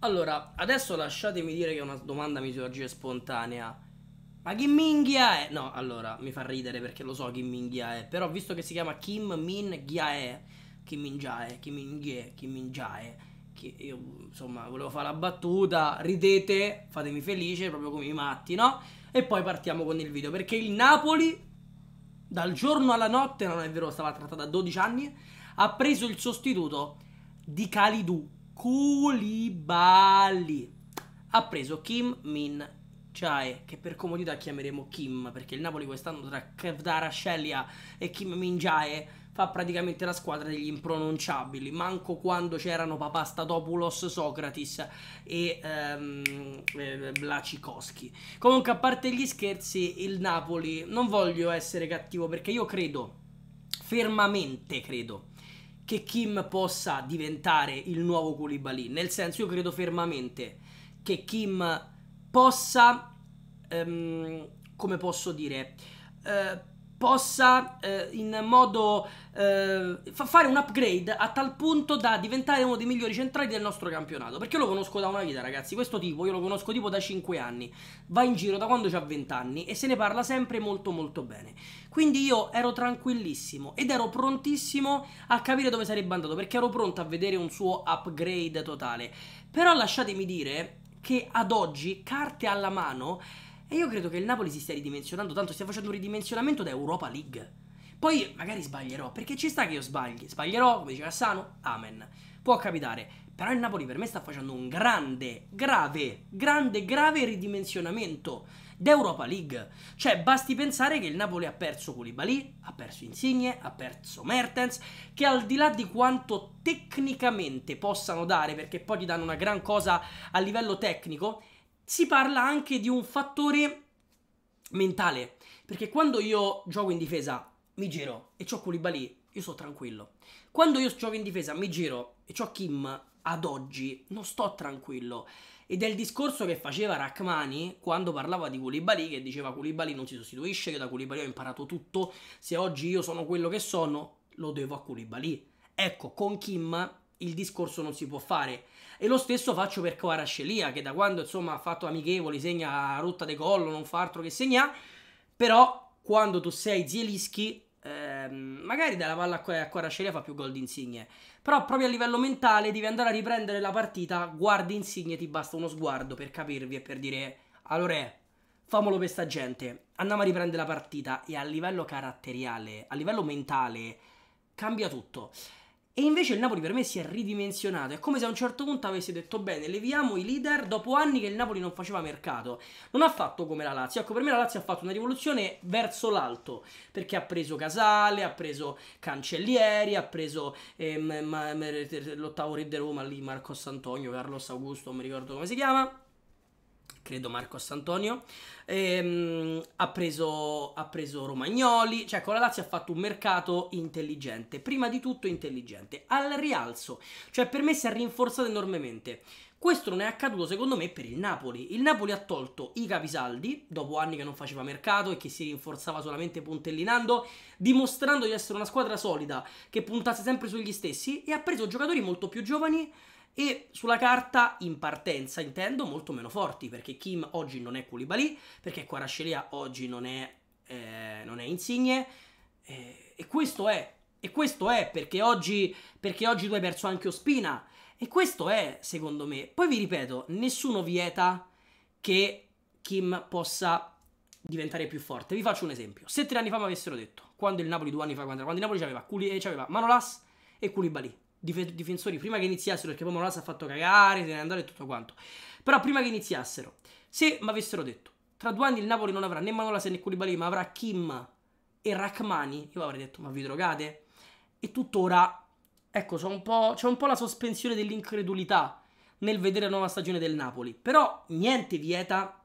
Allora, adesso lasciatemi dire che è una domanda mi sorge spontanea. Ma chi minghia è? No, allora, mi fa ridere perché lo so chi minghia è. Però visto che si chiama Kim Min Giae, Kim Min Giae, Kim Min Giae, Kim Min Giae, che io insomma volevo fare la battuta, ridete, fatemi felice proprio come i matti, no? E poi partiamo con il video perché il Napoli dal giorno alla notte, non è vero, stava trattata da 12 anni, ha preso il sostituto di Calidou Koulibaly ha preso Kim Min Jae, che per comodità chiameremo Kim, perché il Napoli quest'anno tra Kevdara Shelia e Kim Min Jae fa praticamente la squadra degli impronunciabili, manco quando c'erano Papastatopoulos, Socrates e ehm, eh, Comunque, a parte gli scherzi, il Napoli, non voglio essere cattivo perché io credo, fermamente credo, che Kim possa diventare il nuovo Koulibaly. Nel senso, io credo fermamente che Kim possa, um, come posso dire, uh, possa eh, in modo eh, fa fare un upgrade a tal punto da diventare uno dei migliori centrali del nostro campionato. Perché io lo conosco da una vita, ragazzi. Questo tipo, io lo conosco tipo da 5 anni. Va in giro da quando ha 20 anni e se ne parla sempre molto molto bene. Quindi io ero tranquillissimo ed ero prontissimo a capire dove sarebbe andato, perché ero pronto a vedere un suo upgrade totale. Però lasciatemi dire che ad oggi, carte alla mano, e io credo che il Napoli si stia ridimensionando, tanto stia facendo un ridimensionamento da Europa League. Poi magari sbaglierò, perché ci sta che io sbagli. Sbaglierò, come dice Cassano, amen. Può capitare. Però il Napoli per me sta facendo un grande, grave, grande, grave ridimensionamento d'Europa League. Cioè, basti pensare che il Napoli ha perso Koulibaly, ha perso Insigne, ha perso Mertens, che al di là di quanto tecnicamente possano dare, perché poi gli danno una gran cosa a livello tecnico, si parla anche di un fattore mentale. Perché quando io gioco in difesa, mi giro e ho Koulibaly, io sono tranquillo. Quando io gioco in difesa, mi giro e ho Kim, ad oggi non sto tranquillo. Ed è il discorso che faceva Rachmani quando parlava di Koulibaly, che diceva Koulibaly non si sostituisce, che da Koulibaly ho imparato tutto, se oggi io sono quello che sono, lo devo a Koulibaly. Ecco, con Kim il discorso non si può fare. E lo stesso faccio per Kvarascelia, che da quando insomma ha fatto amichevoli, segna a rotta di collo, non fa altro che segna. Però quando tu sei Zielischi, ehm, magari dalla palla a Kvarascelia fa più gol di Insigne. Però proprio a livello mentale devi andare a riprendere la partita, guardi Insigne, ti basta uno sguardo per capirvi e per dire allora eh, famolo per sta gente, andiamo a riprendere la partita. E a livello caratteriale, a livello mentale, cambia tutto. E invece il Napoli per me si è ridimensionato. È come se a un certo punto avesse detto: Bene, leviamo i leader dopo anni che il Napoli non faceva mercato. Non ha fatto come la Lazio. Ecco, per me la Lazio ha fatto una rivoluzione verso l'alto. Perché ha preso Casale, ha preso Cancellieri, ha preso ehm, l'ottavo re di Roma lì, Marcos Antonio, Carlos Augusto, non mi ricordo come si chiama credo Marcos Antonio, ehm, ha, preso, ha, preso, Romagnoli, cioè con la Lazio ha fatto un mercato intelligente, prima di tutto intelligente, al rialzo, cioè per me si è rinforzato enormemente. Questo non è accaduto secondo me per il Napoli. Il Napoli ha tolto i capisaldi, dopo anni che non faceva mercato e che si rinforzava solamente puntellinando, dimostrando di essere una squadra solida che puntasse sempre sugli stessi e ha preso giocatori molto più giovani e sulla carta in partenza intendo molto meno forti perché Kim oggi non è Koulibaly, perché Quarascelia oggi non è, eh, non è Insigne eh, e questo è, e questo è perché oggi, perché oggi tu hai perso anche Ospina e questo è secondo me. Poi vi ripeto, nessuno vieta che Kim possa diventare più forte. Vi faccio un esempio. Se tre anni fa mi avessero detto, quando il Napoli due anni fa, quando, il Napoli c'aveva, c'aveva Manolas e Koulibaly dif- difensori prima che iniziassero, perché poi Molas ha fatto cagare, se ne è andato e tutto quanto. Però prima che iniziassero, se mi avessero detto, tra due anni il Napoli non avrà né Manolas né Koulibaly, ma avrà Kim e Rachmani, io avrei detto, ma vi drogate? E tuttora, ecco, c'è un po', c'è un po la sospensione dell'incredulità nel vedere la nuova stagione del Napoli. Però niente vieta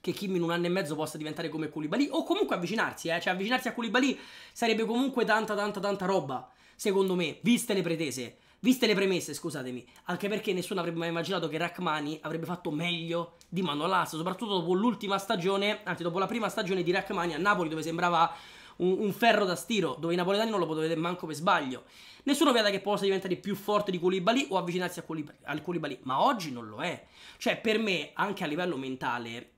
che Kim in un anno e mezzo possa diventare come Koulibaly o comunque avvicinarsi, eh? cioè avvicinarsi a Koulibaly sarebbe comunque tanta tanta tanta roba secondo me, viste le pretese, viste le premesse, scusatemi, anche perché nessuno avrebbe mai immaginato che Rachmani avrebbe fatto meglio di Mano all'asta, soprattutto dopo l'ultima stagione, anzi dopo la prima stagione di Rachmani a Napoli dove sembrava un, un, ferro da stiro, dove i napoletani non lo potevate manco per sbaglio. Nessuno vede che possa diventare più forte di Koulibaly o avvicinarsi a Koulibaly, al Koulibaly, ma oggi non lo è. Cioè per me, anche a livello mentale,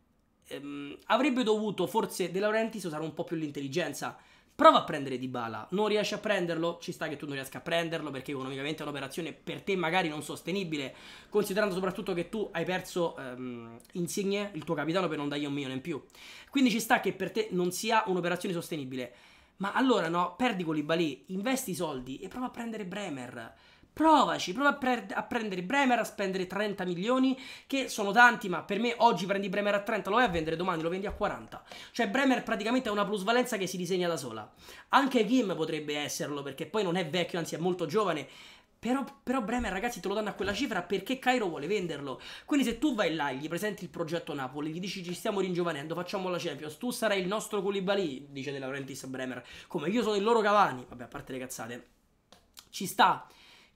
ehm, avrebbe dovuto forse De Laurentiis usare un po' più l'intelligenza Prova a prendere Dybala, non riesci a prenderlo? Ci sta che tu non riesca a prenderlo perché economicamente è un'operazione per te magari non sostenibile, considerando soprattutto che tu hai perso ehm, Insigne, il tuo capitano, per non dargli un milione in più. Quindi ci sta che per te non sia un'operazione sostenibile. Ma allora no, perdi Colibali, investi i soldi e prova a prendere Bremer. Provaci, prova a, pre- a, prendere Bremer, a spendere 30 milioni, che sono tanti, ma per me oggi prendi Bremer a 30, lo vai a vendere, domani lo vendi a 40. Cioè Bremer praticamente è una plusvalenza che si disegna da sola. Anche Kim potrebbe esserlo, perché poi non è vecchio, anzi è molto giovane. Però, però Bremer, ragazzi, te lo danno a quella cifra perché Cairo vuole venderlo. Quindi se tu vai là, gli presenti il progetto Napoli, gli dici ci stiamo ringiovanendo, facciamo la Champions, tu sarai il nostro Koulibaly, dice De Laurentiis Bremer, come io sono il loro Cavani. Vabbè, a parte le cazzate. Ci sta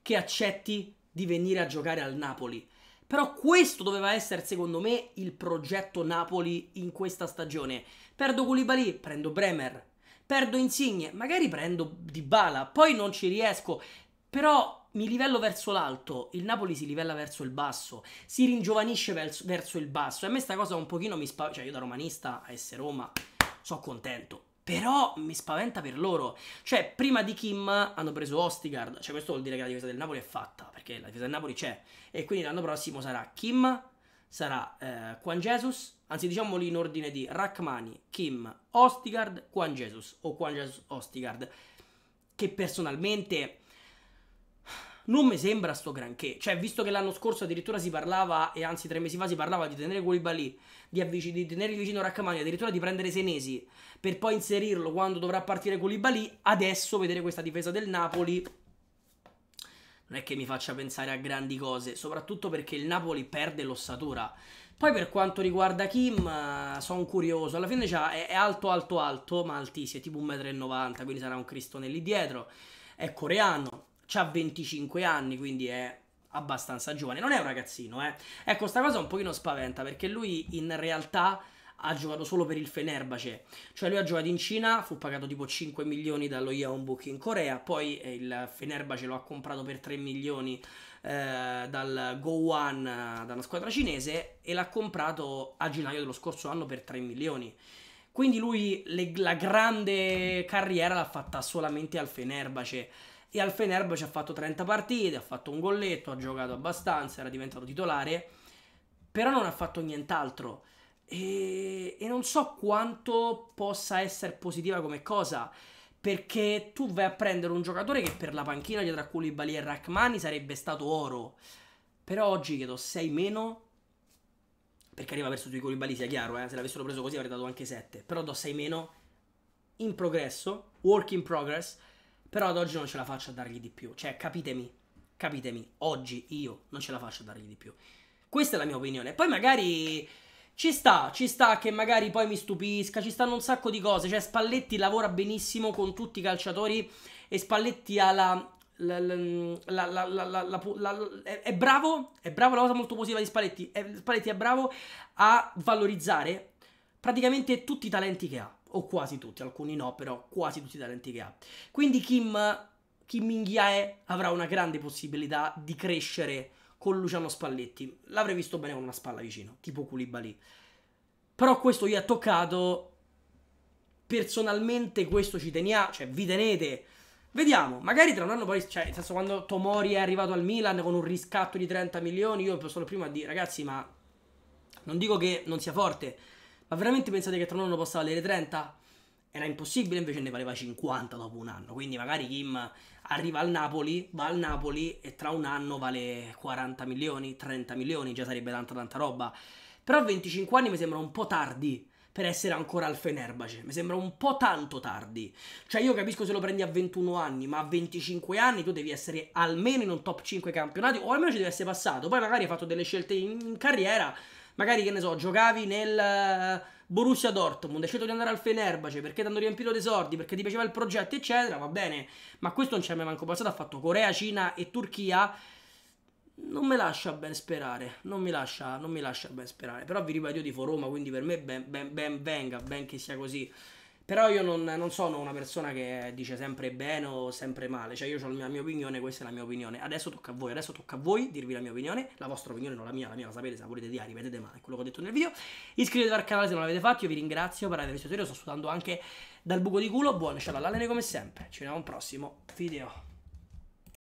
che accetti di venire a giocare al Napoli. Però questo doveva essere, secondo me, il progetto Napoli in questa stagione. Perdo Koulibaly, prendo Bremer. Perdo Insigne, magari prendo Dybala, poi non ci riesco. Però mi livello verso l'alto, il Napoli si livella verso il basso, si ringiovanisce verso, verso il basso. E a me sta cosa un pochino mi spaventa, cioè io da romanista a essere Roma, sono contento. Però mi spaventa per loro. Cioè, prima di Kim hanno preso Ostigard. Cioè, questo vuol dire che la difesa del Napoli è fatta. Perché la difesa del Napoli c'è. E quindi l'anno prossimo sarà Kim, sarà eh, Juan Jesus. Anzi, diciamoli in ordine di Rachmani, Kim, Ostigard, Juan Jesus. O Juan Jesus, Ostigard. Che personalmente non mi sembra sto granché. Cioè, visto che l'anno scorso addirittura si parlava, e anzi tre mesi fa si parlava di tenere Koulibaly, di, avvic- di tenere vicino Raccamani, addirittura di prendere Senesi, per poi inserirlo quando dovrà partire Koulibaly, adesso vedere questa difesa del Napoli non è che mi faccia pensare a grandi cose, soprattutto perché il Napoli perde l'ossatura. Poi per quanto riguarda Kim, eh, sono curioso, alla fine è, alto, alto, alto, ma altissimo, è tipo 1,90 m, quindi sarà un cristone lì dietro, è coreano, ha 25 anni, quindi è abbastanza giovane. Non è un ragazzino, eh. Ecco, sta cosa un pochino spaventa perché lui in realtà ha giocato solo per il Fenerbace, cioè lui ha giocato in Cina, fu pagato tipo 5 milioni dallo Yeonbuk in Corea, poi il Fenerbace lo ha comprato per 3 milioni eh, dal Gowan, dalla squadra cinese, e l'ha comprato a gennaio dello scorso anno per 3 milioni. Quindi lui le, la grande carriera l'ha fatta solamente al Fenerbace e al Fenerbo ci ha fatto 30 partite, ha fatto un golletto, ha giocato abbastanza, era diventato titolare, però non ha fatto nient'altro. E, e non so quanto possa essere positiva come cosa, perché tu vai a prendere un giocatore che per la panchina dietro a Koulibaly e Rachmani sarebbe stato oro, però oggi chiedo 6 meno perché arriva verso tutti i Koulibaly sia chiaro, eh? se l'avessero preso così avrei dato anche 7, però do 6 meno, in progresso, work in progress, però ad oggi non ce la faccio a dargli di più. Cioè, capitemi, capitemi, oggi io non ce la faccio a dargli di più. Questa è la mia opinione. Poi magari ci sta, ci sta che magari poi mi stupisca, ci stanno un sacco di cose. Cioè, Spalletti lavora benissimo con tutti i calciatori e Spalletti ha la... La, la, la, è, è, bravo, è bravo, la cosa molto positiva di Spalletti, è, Spalletti è bravo a valorizzare praticamente tutti i talenti che ha o quasi tutti, alcuni no, però quasi tutti i talenti che ha. Quindi Kim, Kim Minghiae avrà una grande possibilità di crescere con Luciano Spalletti. L'avrei visto bene con una spalla vicino, tipo Koulibaly. Però questo gli ha toccato. Personalmente questo ci teniamo, cioè vi tenete. Vediamo, magari tra un anno poi, cioè, nel senso quando Tomori è arrivato al Milan con un riscatto di 30 milioni, io sono il primo a dire, ragazzi, ma non dico che non sia forte, ma veramente pensate che tra un anno possa valere 30? Era impossibile, invece ne valeva 50 dopo un anno. Quindi magari Kim arriva al Napoli, va al Napoli e tra un anno vale 40 milioni, 30 milioni, già sarebbe tanta tanta roba. Però 25 anni mi sembra un po' tardi per essere ancora al Fenerbace. Mi sembra un po' tanto tardi. Cioè, io capisco se lo prendi a 21 anni, ma a 25 anni tu devi essere almeno in un top 5 campionati, o almeno ci devi essere passato. Poi magari hai fatto delle scelte in, in carriera magari che ne so, giocavi nel eh, Borussia Dortmund, hai scelto di andare al Fenerbahce perché ti hanno riempito dei soldi, perché ti piaceva il progetto, eccetera, va bene, ma questo non c'è mai manco passato, ha fatto Corea, Cina e Turchia, non mi lascia ben sperare, non mi lascia, non mi lascia ben sperare, però vi ripeto io tifo Roma, quindi per me ben, ben, ben venga, ben che sia così. Però io non, non, sono una persona che dice sempre bene o sempre male, cioè io ho la mia, opinione, questa è la mia opinione. Adesso tocca a voi, adesso tocca a voi dirvi la mia opinione, la vostra opinione non la mia, la mia la sapete, se la volete dire, ripetete male quello che ho detto nel video. Iscrivetevi al canale se non l'avete fatto, io vi ringrazio per aver visto il video, sto sudando anche dal buco di culo, buon sciallalene come sempre, ci vediamo al prossimo video.